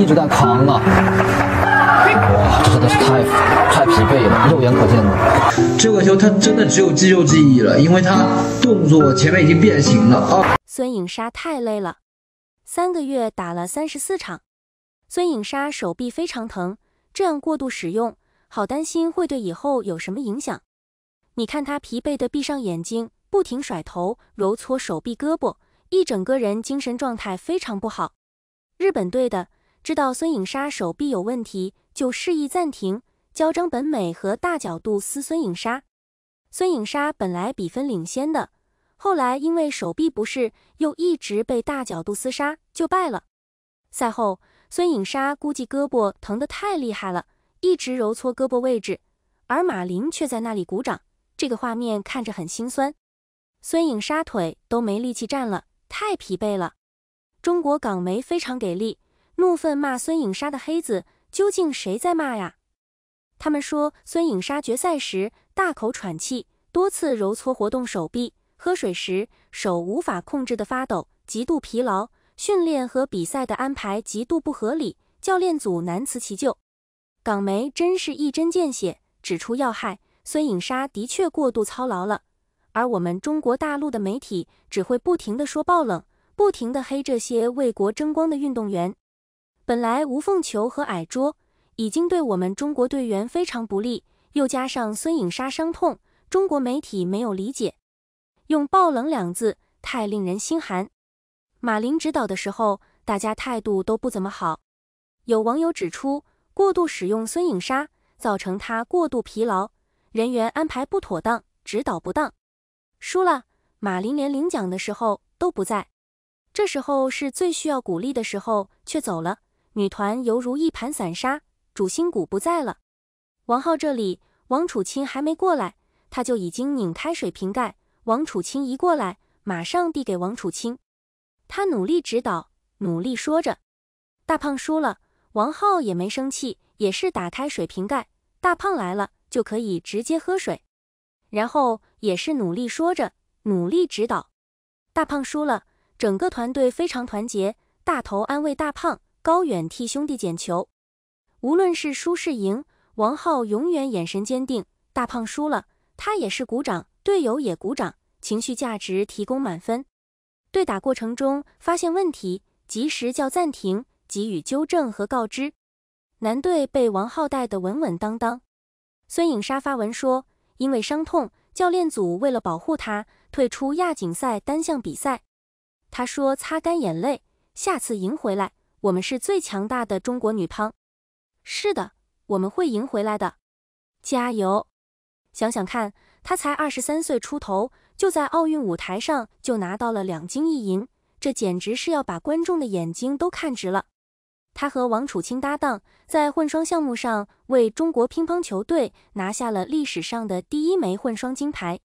一直在扛啊！哇，这真的是太太疲惫了，肉眼可见的。这个球他真的只有肌肉记忆了，因为他动作前面已经变形了啊！孙颖莎太累了，三个月打了三十四场，孙颖莎手臂非常疼，这样过度使用，好担心会对以后有什么影响。你看他疲惫的闭上眼睛，不停甩头、揉搓手臂、胳膊，一整个人精神状态非常不好。日本队的。知道孙颖莎手臂有问题，就示意暂停，教张本美和大角度撕孙颖莎。孙颖莎本来比分领先的，后来因为手臂不适，又一直被大角度撕杀，就败了。赛后，孙颖莎估计胳膊疼的太厉害了，一直揉搓胳膊位置，而马琳却在那里鼓掌，这个画面看着很心酸。孙颖莎腿都没力气站了，太疲惫了。中国港媒非常给力。怒愤骂孙颖莎的黑子，究竟谁在骂呀？他们说孙颖莎决赛时大口喘气，多次揉搓活动手臂，喝水时手无法控制的发抖，极度疲劳，训练和比赛的安排极度不合理，教练组难辞其咎。港媒真是一针见血，指出要害，孙颖莎的确过度操劳了。而我们中国大陆的媒体只会不停的说爆冷，不停的黑这些为国争光的运动员。本来无缝球和矮桌已经对我们中国队员非常不利，又加上孙颖莎伤痛，中国媒体没有理解，用“爆冷”两字太令人心寒。马琳指导的时候，大家态度都不怎么好。有网友指出，过度使用孙颖莎造成她过度疲劳，人员安排不妥当，指导不当。输了，马琳连领奖的时候都不在，这时候是最需要鼓励的时候，却走了。女团犹如一盘散沙，主心骨不在了。王浩这里，王楚钦还没过来，他就已经拧开水瓶盖。王楚钦一过来，马上递给王楚钦。他努力指导，努力说着。大胖输了，王浩也没生气，也是打开水瓶盖。大胖来了，就可以直接喝水。然后也是努力说着，努力指导。大胖输了，整个团队非常团结。大头安慰大胖。高远替兄弟捡球，无论是输是赢，王浩永远眼神坚定。大胖输了，他也是鼓掌，队友也鼓掌，情绪价值提供满分。对打过程中发现问题，及时叫暂停，给予纠正和告知。男队被王浩带得稳稳当当。孙颖莎发文说，因为伤痛，教练组为了保护他，退出亚锦赛单项比赛。他说擦干眼泪，下次赢回来。我们是最强大的中国女乓，是的，我们会赢回来的，加油！想想看，她才二十三岁出头，就在奥运舞台上就拿到了两金一银，这简直是要把观众的眼睛都看直了。她和王楚钦搭档，在混双项目上为中国乒乓球队拿下了历史上的第一枚混双金牌，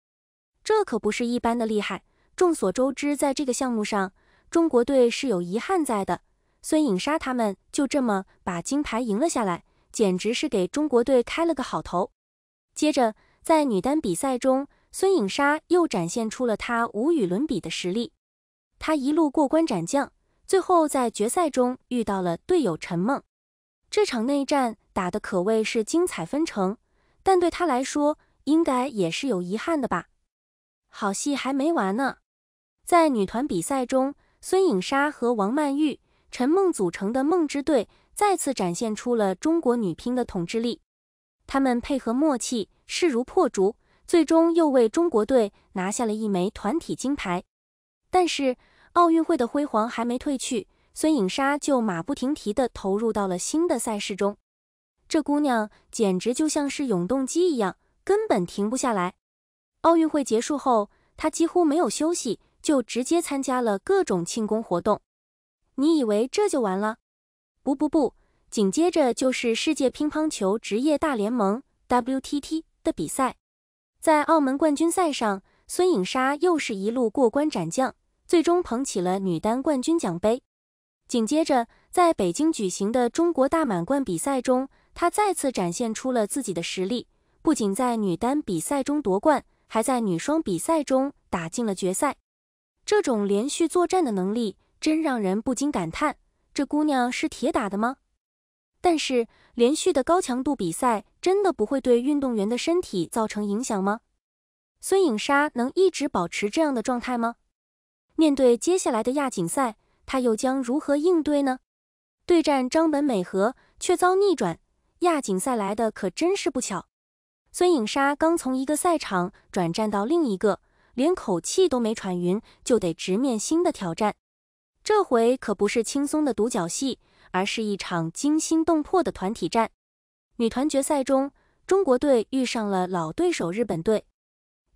这可不是一般的厉害。众所周知，在这个项目上，中国队是有遗憾在的。孙颖莎他们就这么把金牌赢了下来，简直是给中国队开了个好头。接着，在女单比赛中，孙颖莎又展现出了她无与伦比的实力，她一路过关斩将，最后在决赛中遇到了队友陈梦。这场内战打得可谓是精彩纷呈，但对她来说，应该也是有遗憾的吧。好戏还没完呢，在女团比赛中，孙颖莎和王曼玉。陈梦组成的梦之队再次展现出了中国女乒的统治力，她们配合默契，势如破竹，最终又为中国队拿下了一枚团体金牌。但是奥运会的辉煌还没褪去，孙颖莎就马不停蹄地投入到了新的赛事中。这姑娘简直就像是永动机一样，根本停不下来。奥运会结束后，她几乎没有休息，就直接参加了各种庆功活动。你以为这就完了？不不不，紧接着就是世界乒乓球职业大联盟 WTT 的比赛。在澳门冠军赛上，孙颖莎又是一路过关斩将，最终捧起了女单冠军奖杯。紧接着，在北京举行的中国大满贯比赛中，她再次展现出了自己的实力，不仅在女单比赛中夺冠，还在女双比赛中打进了决赛。这种连续作战的能力。真让人不禁感叹，这姑娘是铁打的吗？但是连续的高强度比赛真的不会对运动员的身体造成影响吗？孙颖莎能一直保持这样的状态吗？面对接下来的亚锦赛，她又将如何应对呢？对战张本美和却遭逆转，亚锦赛来的可真是不巧。孙颖莎刚从一个赛场转战到另一个，连口气都没喘匀，就得直面新的挑战。这回可不是轻松的独角戏，而是一场惊心动魄的团体战。女团决赛中，中国队遇上了老对手日本队。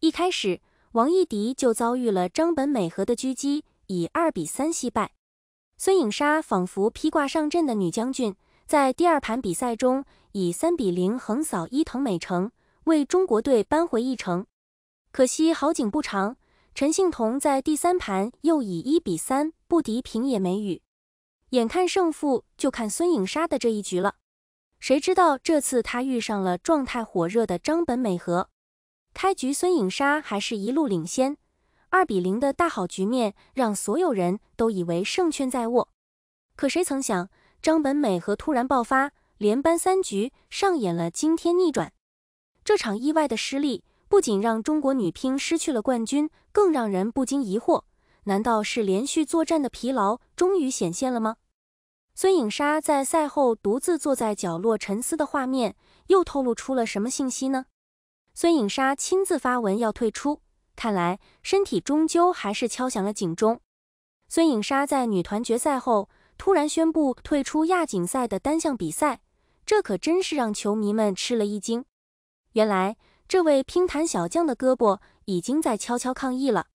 一开始，王艺迪就遭遇了张本美和的狙击，以二比三惜败。孙颖莎仿佛披挂上阵的女将军，在第二盘比赛中以三比零横扫伊藤美诚，为中国队扳回一城。可惜好景不长。陈幸同在第三盘又以一比三不敌平野美宇，眼看胜负就看孙颖莎的这一局了。谁知道这次他遇上了状态火热的张本美和。开局孙颖莎还是一路领先，二比零的大好局面让所有人都以为胜券在握。可谁曾想，张本美和突然爆发，连扳三局，上演了惊天逆转。这场意外的失利。不仅让中国女乒失去了冠军，更让人不禁疑惑：难道是连续作战的疲劳终于显现了吗？孙颖莎在赛后独自坐在角落沉思的画面，又透露出了什么信息呢？孙颖莎亲自发文要退出，看来身体终究还是敲响了警钟。孙颖莎在女团决赛后突然宣布退出亚锦赛的单项比赛，这可真是让球迷们吃了一惊。原来。这位乒坛小将的胳膊已经在悄悄抗议了。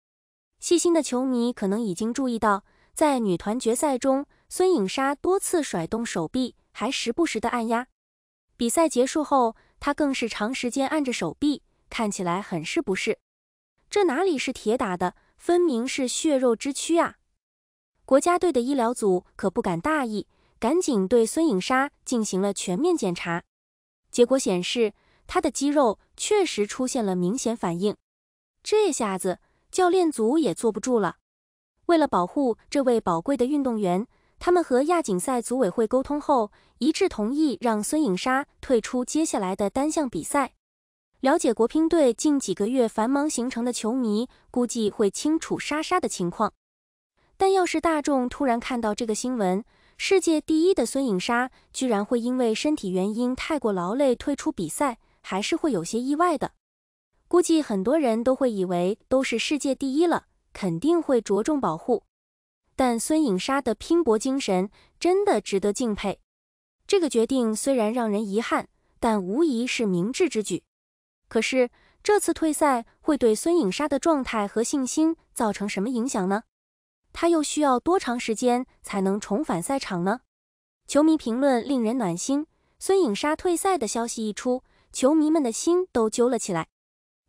细心的球迷可能已经注意到，在女团决赛中，孙颖莎多次甩动手臂，还时不时的按压。比赛结束后，她更是长时间按着手臂，看起来很是不适。这哪里是铁打的，分明是血肉之躯啊！国家队的医疗组可不敢大意，赶紧对孙颖莎进行了全面检查。结果显示，她的肌肉。确实出现了明显反应，这下子教练组也坐不住了。为了保护这位宝贵的运动员，他们和亚锦赛组委会沟通后，一致同意让孙颖莎退出接下来的单项比赛。了解国乒队近几个月繁忙行程的球迷，估计会清楚莎莎的情况。但要是大众突然看到这个新闻，世界第一的孙颖莎居然会因为身体原因太过劳累退出比赛。还是会有些意外的，估计很多人都会以为都是世界第一了，肯定会着重保护。但孙颖莎的拼搏精神真的值得敬佩。这个决定虽然让人遗憾，但无疑是明智之举。可是这次退赛会对孙颖莎的状态和信心造成什么影响呢？她又需要多长时间才能重返赛场呢？球迷评论令人暖心。孙颖莎退赛的消息一出。球迷们的心都揪了起来。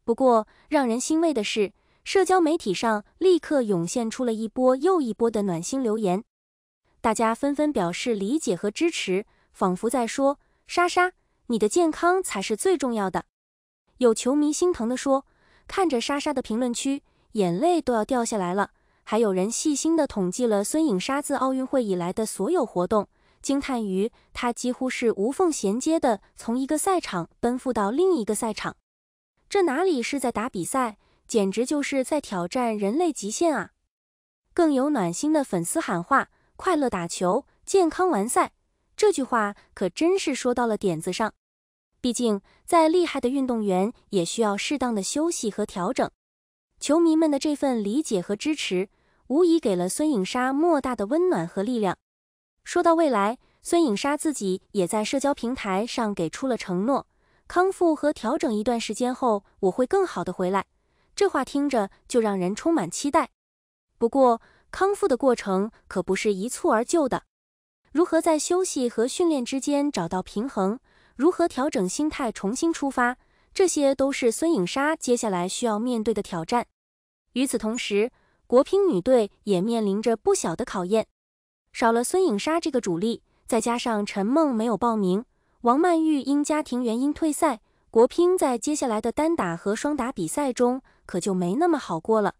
不过，让人欣慰的是，社交媒体上立刻涌现出了一波又一波的暖心留言，大家纷纷表示理解和支持，仿佛在说：“莎莎，你的健康才是最重要的。”有球迷心疼地说：“看着莎莎的评论区，眼泪都要掉下来了。”还有人细心地统计了孙颖莎自奥运会以来的所有活动。惊叹于他几乎是无缝衔接的，从一个赛场奔赴到另一个赛场，这哪里是在打比赛，简直就是在挑战人类极限啊！更有暖心的粉丝喊话：“快乐打球，健康完赛。”这句话可真是说到了点子上。毕竟，再厉害的运动员也需要适当的休息和调整。球迷们的这份理解和支持，无疑给了孙颖莎莫大的温暖和力量。说到未来，孙颖莎自己也在社交平台上给出了承诺：康复和调整一段时间后，我会更好的回来。这话听着就让人充满期待。不过，康复的过程可不是一蹴而就的。如何在休息和训练之间找到平衡？如何调整心态，重新出发？这些都是孙颖莎接下来需要面对的挑战。与此同时，国乒女队也面临着不小的考验。少了孙颖莎这个主力，再加上陈梦没有报名，王曼玉因家庭原因退赛，国乒在接下来的单打和双打比赛中可就没那么好过了。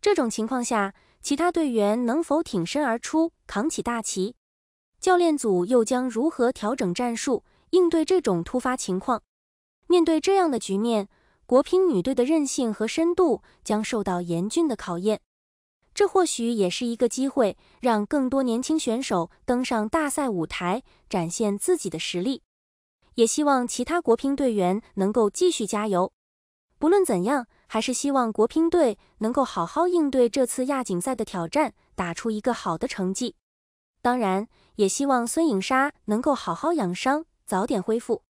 这种情况下，其他队员能否挺身而出扛起大旗？教练组又将如何调整战术应对这种突发情况？面对这样的局面，国乒女队的韧性和深度将受到严峻的考验。这或许也是一个机会，让更多年轻选手登上大赛舞台，展现自己的实力。也希望其他国乒队员能够继续加油。不论怎样，还是希望国乒队能够好好应对这次亚锦赛的挑战，打出一个好的成绩。当然，也希望孙颖莎能够好好养伤，早点恢复。